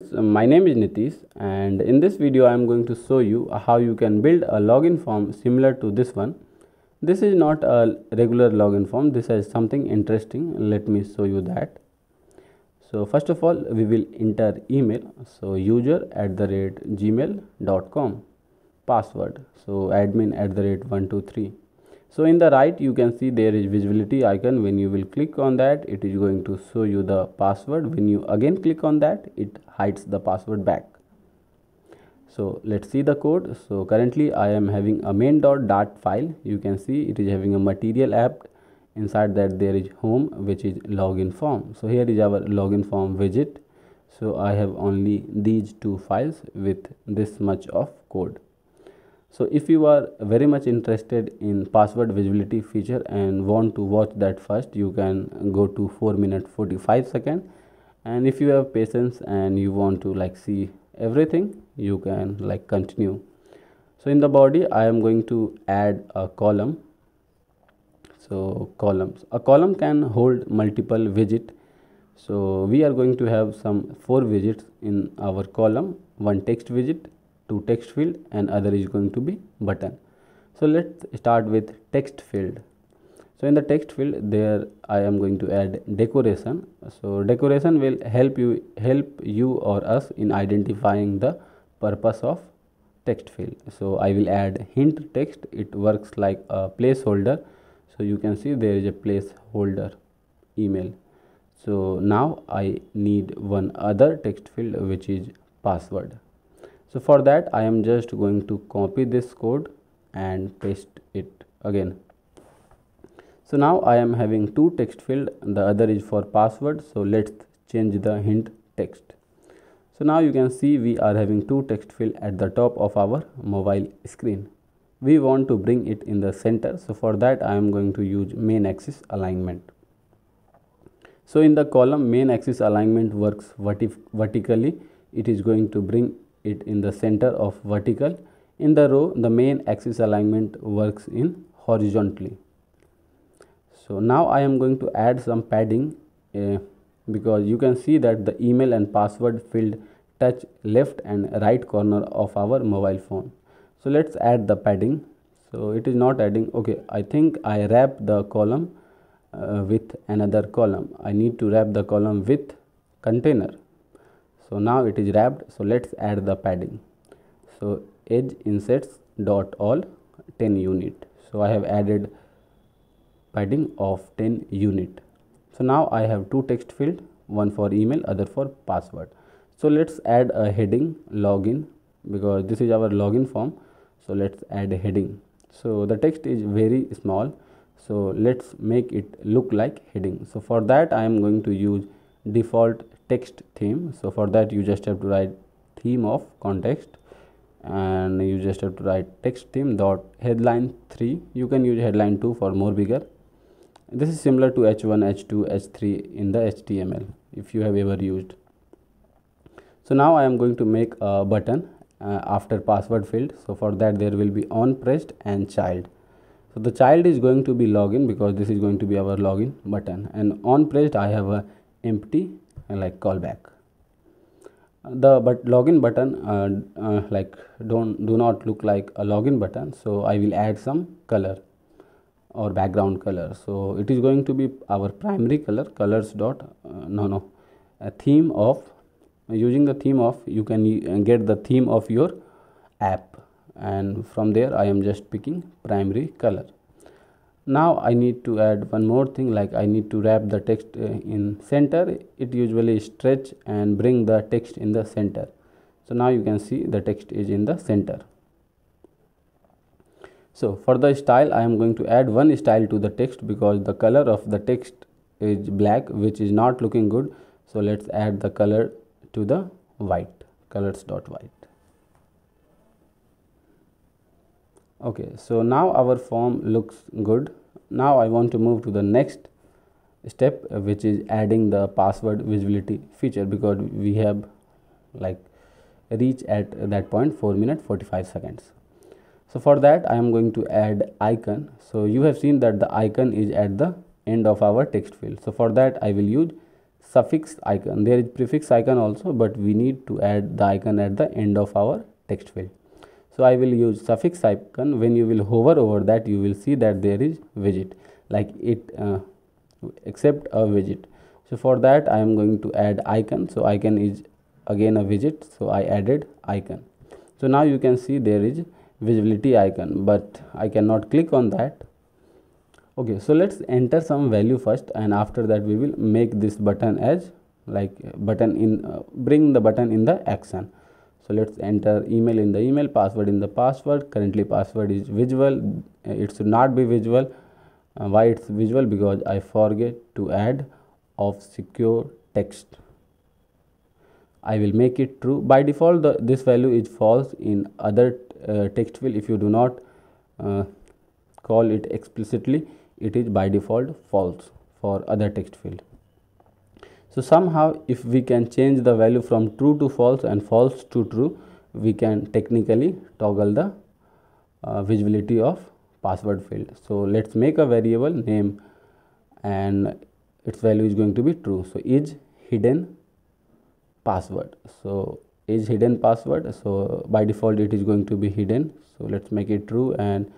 So my name is Nitish and in this video I am going to show you how you can build a login form similar to this one. This is not a regular login form, this is something interesting. Let me show you that. So first of all we will enter email, so user at the rate gmail.com, password, so admin at the rate 123 so in the right you can see there is visibility icon when you will click on that it is going to show you the password when you again click on that it hides the password back so let's see the code so currently i am having a main.dart file you can see it is having a material app inside that there is home which is login form so here is our login form widget so i have only these two files with this much of code so if you are very much interested in password visibility feature and want to watch that first you can go to 4 minute 45 second and if you have patience and you want to like see everything you can like continue so in the body i am going to add a column so columns a column can hold multiple widget so we are going to have some four widgets in our column one text widget to text field and other is going to be button. So let's start with text field. So in the text field there I am going to add decoration. So decoration will help you help you or us in identifying the purpose of text field. So I will add hint text. It works like a placeholder. So you can see there is a placeholder email. So now I need one other text field which is password so for that i am just going to copy this code and paste it again so now i am having two text field the other is for password so let's change the hint text so now you can see we are having two text field at the top of our mobile screen we want to bring it in the center so for that i am going to use main axis alignment so in the column main axis alignment works verti vertically it is going to bring it in the center of vertical. In the row, the main axis alignment works in horizontally. So now I am going to add some padding uh, because you can see that the email and password field touch left and right corner of our mobile phone. So let's add the padding. So it is not adding. Okay, I think I wrap the column uh, with another column. I need to wrap the column with container so now it is wrapped so let's add the padding so edge insets dot all 10 unit so I have added padding of 10 unit so now I have two text field one for email other for password so let's add a heading login because this is our login form so let's add a heading so the text is very small so let's make it look like heading so for that I am going to use default text theme so for that you just have to write theme of context and you just have to write text theme dot headline 3 you can use headline 2 for more bigger this is similar to h1 h2 h3 in the html if you have ever used so now i am going to make a button uh, after password field so for that there will be on pressed and child so the child is going to be login because this is going to be our login button and on pressed i have a empty uh, like callback uh, the but login button uh, uh, like don't do not look like a login button so i will add some color or background color so it is going to be our primary color colors dot uh, no no a theme of using the theme of you can uh, get the theme of your app and from there i am just picking primary color now I need to add one more thing like I need to wrap the text uh, in center it usually stretch and bring the text in the center so now you can see the text is in the center so for the style I am going to add one style to the text because the color of the text is black which is not looking good so let's add the color to the white colors dot white okay so now our form looks good now I want to move to the next step which is adding the password visibility feature because we have like reach at that point 4 minute 45 seconds so for that i am going to add icon so you have seen that the icon is at the end of our text field so for that i will use suffix icon there is prefix icon also but we need to add the icon at the end of our text field so, I will use suffix icon when you will hover over that you will see that there is widget like it uh, except a widget. So, for that I am going to add icon. So, icon is again a widget. So, I added icon. So, now you can see there is visibility icon, but I cannot click on that. Okay, so let's enter some value first and after that we will make this button as like button in uh, bring the button in the action so let's enter email in the email password in the password currently password is visual uh, it should not be visual uh, why it's visual because I forget to add of secure text I will make it true by default the, this value is false in other uh, text field if you do not uh, call it explicitly it is by default false for other text field so somehow if we can change the value from true to false and false to true, we can technically toggle the uh, visibility of password field. So let's make a variable name and its value is going to be true. So is hidden password. So is hidden password. So by default it is going to be hidden. So let's make it true and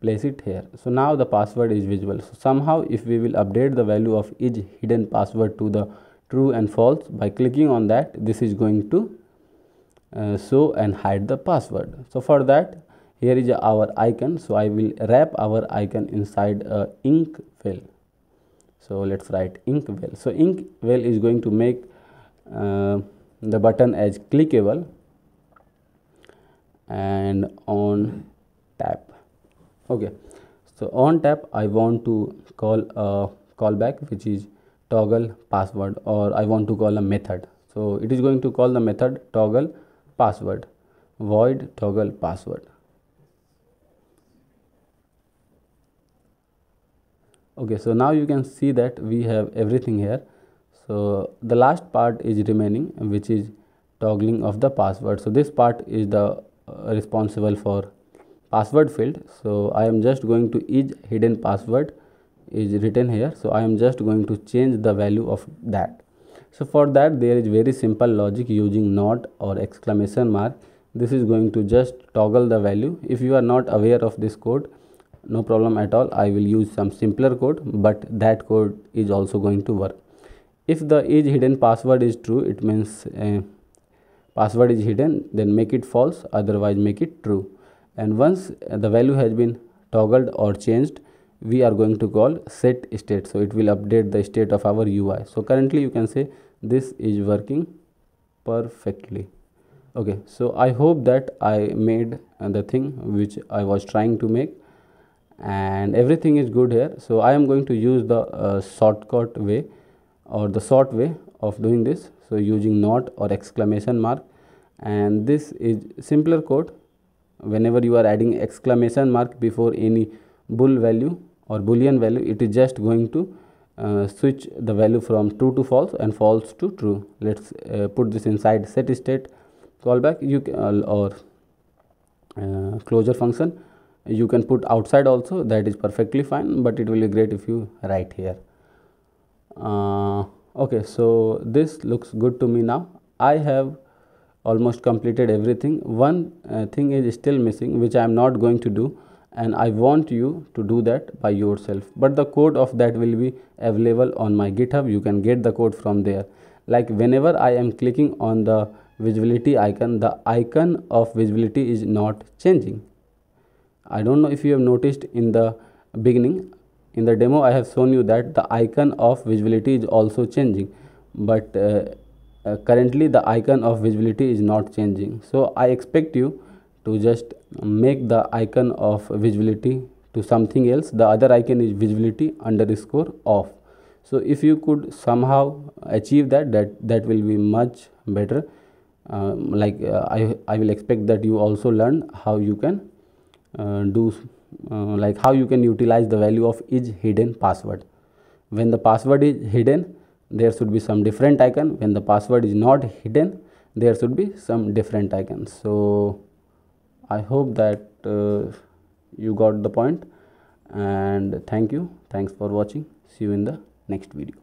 place it here so now the password is visible so somehow if we will update the value of is hidden password to the true and false by clicking on that this is going to uh, show and hide the password so for that here is our icon so i will wrap our icon inside a ink well so let's write ink well so ink well is going to make uh, the button as clickable and on tap okay so on tap i want to call a callback which is toggle password or I want to call a method so it is going to call the method toggle password void toggle password okay so now you can see that we have everything here so the last part is remaining which is toggling of the password so this part is the uh, responsible for password field so i am just going to each hidden password is written here so i am just going to change the value of that so for that there is very simple logic using not or exclamation mark this is going to just toggle the value if you are not aware of this code no problem at all i will use some simpler code but that code is also going to work if the is hidden password is true it means uh, password is hidden then make it false otherwise make it true and once the value has been toggled or changed we are going to call set state so it will update the state of our ui so currently you can say this is working perfectly okay so i hope that i made the thing which i was trying to make and everything is good here so i am going to use the uh, shortcut way or the short way of doing this so using not or exclamation mark and this is simpler code whenever you are adding exclamation mark before any bool value or boolean value it is just going to uh, switch the value from true to false and false to true let's uh, put this inside set state callback you can, uh, or uh, closure function you can put outside also that is perfectly fine but it will be great if you write here uh, okay so this looks good to me now i have almost completed everything one uh, thing is still missing which i am not going to do and I want you to do that by yourself but the code of that will be available on my github you can get the code from there like whenever I am clicking on the visibility icon the icon of visibility is not changing I don't know if you have noticed in the beginning in the demo I have shown you that the icon of visibility is also changing but uh, uh, currently the icon of visibility is not changing so I expect you to just make the icon of visibility to something else the other icon is visibility underscore off so if you could somehow achieve that that that will be much better uh, like uh, I, I will expect that you also learn how you can uh, do uh, like how you can utilize the value of is hidden password when the password is hidden there should be some different icon when the password is not hidden there should be some different icons so i hope that uh, you got the point and thank you thanks for watching see you in the next video